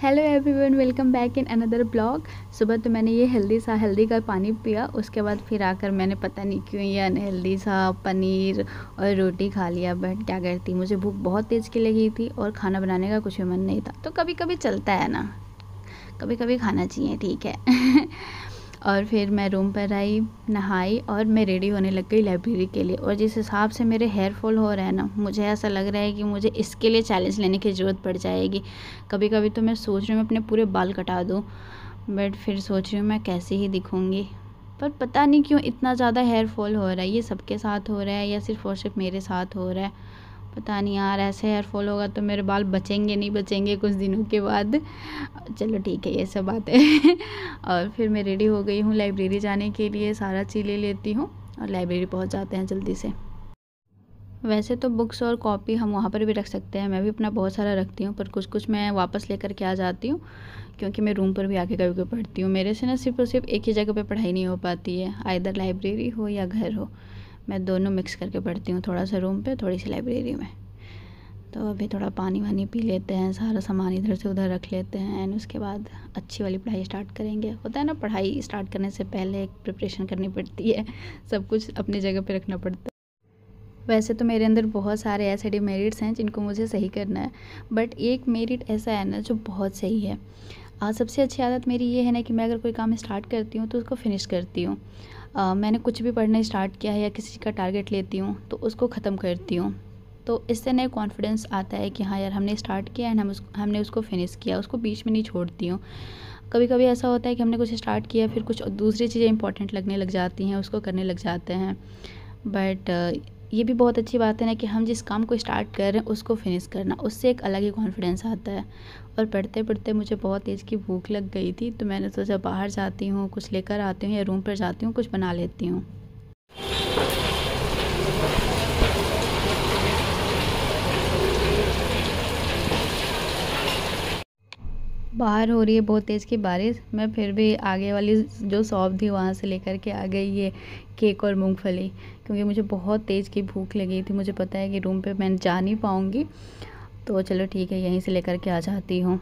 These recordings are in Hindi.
hello everyone welcome back in another blog सुबह तो मैंने ये हेल्दी सा हेल्दी का पानी पिया उसके बाद फिर आकर मैंने पता नहीं क्यों ये अनहेल्दी सा पनीर और रोटी खा लिया बट क्या करती मुझे भूख बहुत तेज़ की लगी थी और खाना बनाने का कुछ भी मन नहीं था तो कभी कभी चलता है ना कभी कभी खाना चाहिए ठीक है और फिर मैं रूम पर आई नहाई और मैं रेडी होने लग गई लाइब्रेरी के लिए और जिस हिसाब से मेरे हेयर फॉल हो रहा है ना मुझे ऐसा लग रहा है कि मुझे इसके लिए चैलेंज लेने की ज़रूरत पड़ जाएगी कभी कभी तो मैं सोच रही हूँ मैं अपने पूरे बाल कटा दूँ बट फिर सोच रही हूँ मैं कैसे ही दिखूँगी पर पता नहीं क्यों इतना ज़्यादा हेयर फॉल हो रहा है ये सबके साथ हो रहा है या सिर्फ और सिर्फ मेरे साथ हो रहा है पता नहीं यार ऐसे हेयर फॉल होगा तो मेरे बाल बचेंगे नहीं बचेंगे कुछ दिनों के बाद चलो ठीक है ये सब बातें और फिर मैं रेडी हो गई हूँ लाइब्रेरी जाने के लिए सारा चीज़ ले लेती हूँ और लाइब्रेरी पहुँच जाते हैं जल्दी से वैसे तो बुक्स और कॉपी हम वहाँ पर भी रख सकते हैं मैं भी अपना बहुत सारा रखती हूँ पर कुछ कुछ मैं वापस लेकर के आ जाती हूँ क्योंकि मैं रूम पर भी आके कभी कभी पढ़ती हूँ मेरे से ना सिर्फ और सिर्फ एक ही जगह पर पढ़ाई नहीं हो पाती है आइधर लाइब्रेरी हो या घर हो मैं दोनों मिक्स करके पढ़ती हूँ थोड़ा सा रूम पे थोड़ी सी लाइब्रेरी में तो अभी थोड़ा पानी वानी पी लेते हैं सारा सामान इधर से उधर रख लेते हैं एंड उसके बाद अच्छी वाली पढ़ाई स्टार्ट करेंगे होता है ना पढ़ाई स्टार्ट करने से पहले एक प्रिपरेशन करनी पड़ती है सब कुछ अपनी जगह पर रखना पड़ता है वैसे तो मेरे अंदर बहुत सारे ऐसे डिमेरिट्स हैं जिनको मुझे सही करना है बट एक मेरिट ऐसा है ना जो बहुत सही है सबसे अच्छी आदत मेरी ये है ना कि मैं अगर कोई काम स्टार्ट करती हूँ तो उसको फिनिश करती हूँ मैंने कुछ भी पढ़ना स्टार्ट किया है या किसी का टारगेट लेती हूँ तो उसको ख़त्म करती हूँ तो इससे नए कॉन्फिडेंस आता है कि हाँ यार हमने स्टार्ट किया एंड हम उस हमने उसको फिनिश किया उसको बीच में नहीं छोड़ती हूँ कभी कभी ऐसा होता है कि हमने कुछ स्टार्ट किया फिर कुछ दूसरी चीज़ें इंपॉर्टेंट लगने लग जाती हैं उसको करने लग जाते हैं बट ये भी बहुत अच्छी बात है ना कि हम जिस काम को स्टार्ट कर रहे हैं उसको फिनिश करना उससे एक अलग ही कॉन्फिडेंस आता है और पढ़ते पढ़ते मुझे बहुत तेज़ की भूख लग गई थी तो मैंने सोचा बाहर जाती हूँ कुछ लेकर आती हूँ या रूम पर जाती हूँ कुछ बना लेती हूँ बाहर हो रही है बहुत तेज़ की बारिश मैं फिर भी आगे वाली जो शॉप थी वहाँ से लेकर के आ गई ये केक और मूंगफली क्योंकि मुझे बहुत तेज़ की भूख लगी थी मुझे पता है कि रूम पे मैं जा नहीं पाऊँगी तो चलो ठीक है यहीं से लेकर के आ जाती हूँ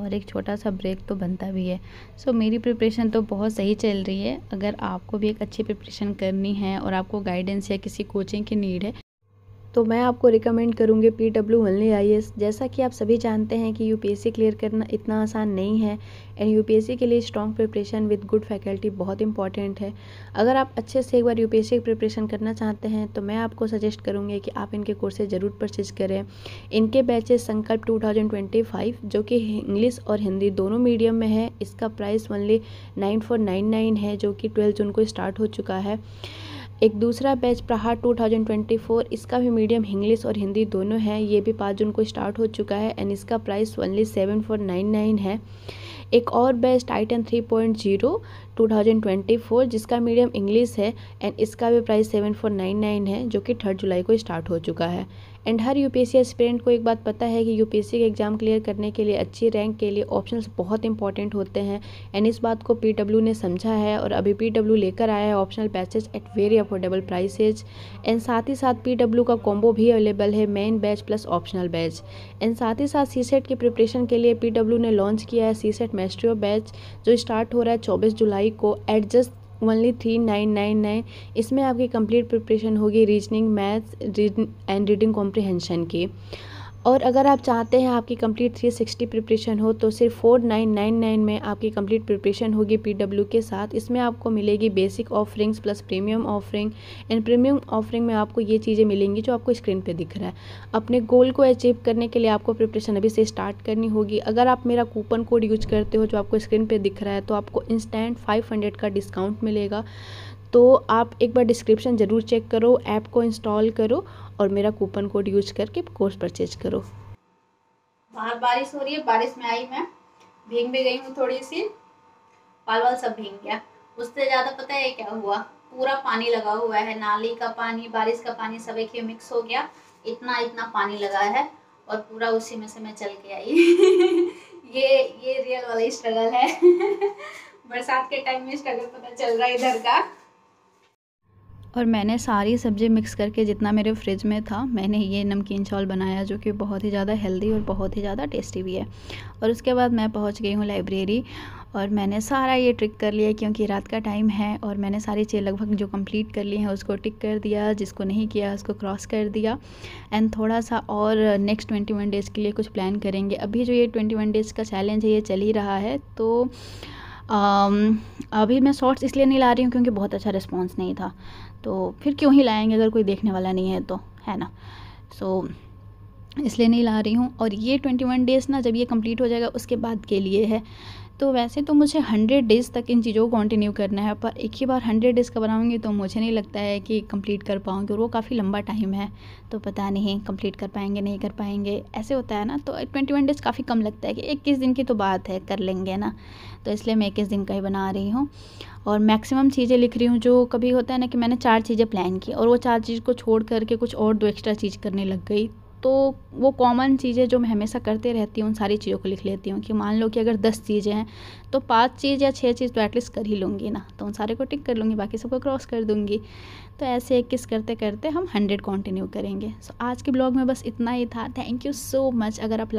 और एक छोटा सा ब्रेक तो बनता भी है सो so, मेरी प्रिपरेशन तो बहुत सही चल रही है अगर आपको भी एक अच्छी प्रिपरेशन करनी है और आपको गाइडेंस या किसी कोचिंग की नीड है तो मैं आपको रिकमेंड करूँगी पी डब्ल्यू वनली आई जैसा कि आप सभी जानते हैं कि सी क्लियर करना इतना आसान नहीं है एंड सी के लिए strong preparation with good faculty बहुत इंपॉर्टेंट है अगर आप अच्छे से एक बार सी की प्रिपरेशन करना चाहते हैं तो मैं आपको सजेस्ट करूँगी कि आप इनके कोर्सेज ज़रूर परचेज करें इनके बैचेस संकल्प 2025 जो कि इंग्लिश और हिंदी दोनों मीडियम में है इसका प्राइस ओनली नाइन है जो कि ट्वेल्थ जून को स्टार्ट हो चुका है एक दूसरा बैच प्रहार 2024 इसका भी मीडियम इंग्लिश और हिंदी दोनों है ये भी पाँच जून को स्टार्ट हो चुका है एंड इसका price only seven four nine nine है एक और batch titan three point zero two thousand twenty four जिसका मीडियम इंग्लिश है एंड इसका भी price seven four nine nine है जो कि थर्ड जुलाई को स्टार्ट हो चुका है एंड हर यूपीएससी एस्पिरेंट को एक बात पता है कि यूपीएससी के एग्ज़ाम क्लियर करने के लिए अच्छी रैंक के लिए ऑप्शंस बहुत इंपॉर्टेंट होते हैं एंड इस बात को पीडब्ल्यू ने समझा है और अभी पीडब्ल्यू लेकर आया है optional batches at very affordable prices and साथ ही साथ पी का कॉम्बो भी अवेलेबल है main batch plus optional batch and साथ ही साथ सी की प्रिपरेशन के लिए पी ने लॉन्च किया है सी सेट बैच जो स्टार्ट हो रहा है चौबीस जुलाई को at just only three nine nine nine इसमें आपकी कंप्लीट प्रिपरेशन होगी reasoning maths read and reading comprehension की और अगर आप चाहते हैं आपकी कंप्लीट 360 प्रिपरेशन हो तो सिर्फ 4999 में आपकी कंप्लीट प्रिपरेशन होगी पीडब्ल्यू के साथ इसमें आपको मिलेगी basic offerings plus premium offering and premium offering में आपको ये चीज़ें मिलेंगी जो आपको स्क्रीन पे दिख रहा है अपने गोल को अचीव करने के लिए आपको प्रिपरेशन अभी से स्टार्ट करनी होगी अगर आप मेरा कूपन कोड यूज करते हो जो आपको स्क्रीन पर दिख रहा है तो आपको इंस्टेंट फाइव का डिस्काउंट मिलेगा तो आप एक बार डिस्क्रिप्शन ज़रूर चेक करो ऐप को इंस्टॉल करो और मेरा कूपन कोड यूज करके कोर्स परचेज करो बाहर बारिश हो रही है बारिश में आई मैं भींग भी गई हूँ थोड़ी सी बाल वाल सब भींग गया उससे ज़्यादा पता है क्या हुआ पूरा पानी लगा हुआ है नाली का पानी बारिश का पानी सब एक ही मिक्स हो गया इतना इतना पानी लगा है और पूरा उसी में से मैं चल के आई ये ये रियल वाला स्ट्रगल है बरसात के टाइम में स्ट्रगल पता चल रहा है इधर का और मैंने सारी सब्ज़ी मिक्स करके जितना मेरे फ्रिज में था मैंने ये नमकीन चावल बनाया जो कि बहुत ही ज़्यादा हेल्दी और बहुत ही ज़्यादा टेस्टी भी है और उसके बाद मैं पहुंच गई हूँ लाइब्रेरी और मैंने सारा ये ट्रिक कर लिया क्योंकि रात का टाइम है और मैंने सारी चीज़ लगभग जो कंप्लीट कर ली है उसको टिक कर दिया जिसको नहीं किया उसको क्रॉस कर दिया एंड थोड़ा सा और नेक्स्ट ट्वेंटी वन डेज़ के लिए कुछ प्लान करेंगे अभी जो ये ट्वेंटी वन डेज़ का चैलेंज है ये चल ही रहा है तो आम, अभी मैं शॉर्ट्स इसलिए नहीं ला रही हूँ क्योंकि बहुत अच्छा रिस्पॉन्स नहीं था तो फिर क्यों ही लाएंगे अगर कोई देखने वाला नहीं है तो है ना सो so, इसलिए नहीं ला रही हूँ और ये ट्वेंटी वन डेज़ ना जब ये कंप्लीट हो जाएगा उसके बाद के लिए है तो वैसे तो मुझे हंड्रेड डेज़ तक इन चीज़ों को कंटिन्यू करना है पर एक ही बार हंड्रेड डेज़ का बनाऊँगी तो मुझे नहीं लगता है कि कंप्लीट कर पाऊँगी और वो काफ़ी लंबा टाइम है तो पता नहीं कंप्लीट कर पाएंगे नहीं कर पाएंगे ऐसे होता है ना तो ट्वेंटी वन डेज़ काफ़ी कम लगता है कि इक्कीस दिन की तो बात है कर लेंगे ना तो इसलिए मैं इक्कीस दिन का ही बना रही हूँ और मैक्सिमम चीज़ें लिख रही हूँ जो कभी होता है ना कि मैंने चार चीज़ें प्लान की और वो चार चीज़ को छोड़ करके कुछ और दो एक्स्ट्रा चीज़ करने लग गई तो वो कॉमन चीज़ें जो मैं हमेशा करते रहती हूँ उन सारी चीज़ों को लिख लेती हूँ कि मान लो कि अगर दस चीज़ें हैं तो पाँच चीज़ या छः चीज़ तो एटलीस्ट कर ही लूँगी ना तो उन सारे को टिक कर लूँगी बाकी सबको क्रॉस कर दूँगी तो ऐसे किस करते करते हम हंड्रेड कंटिन्यू करेंगे सो so, आज के ब्लॉग में बस इतना ही था थैंक यू सो मच अगर आप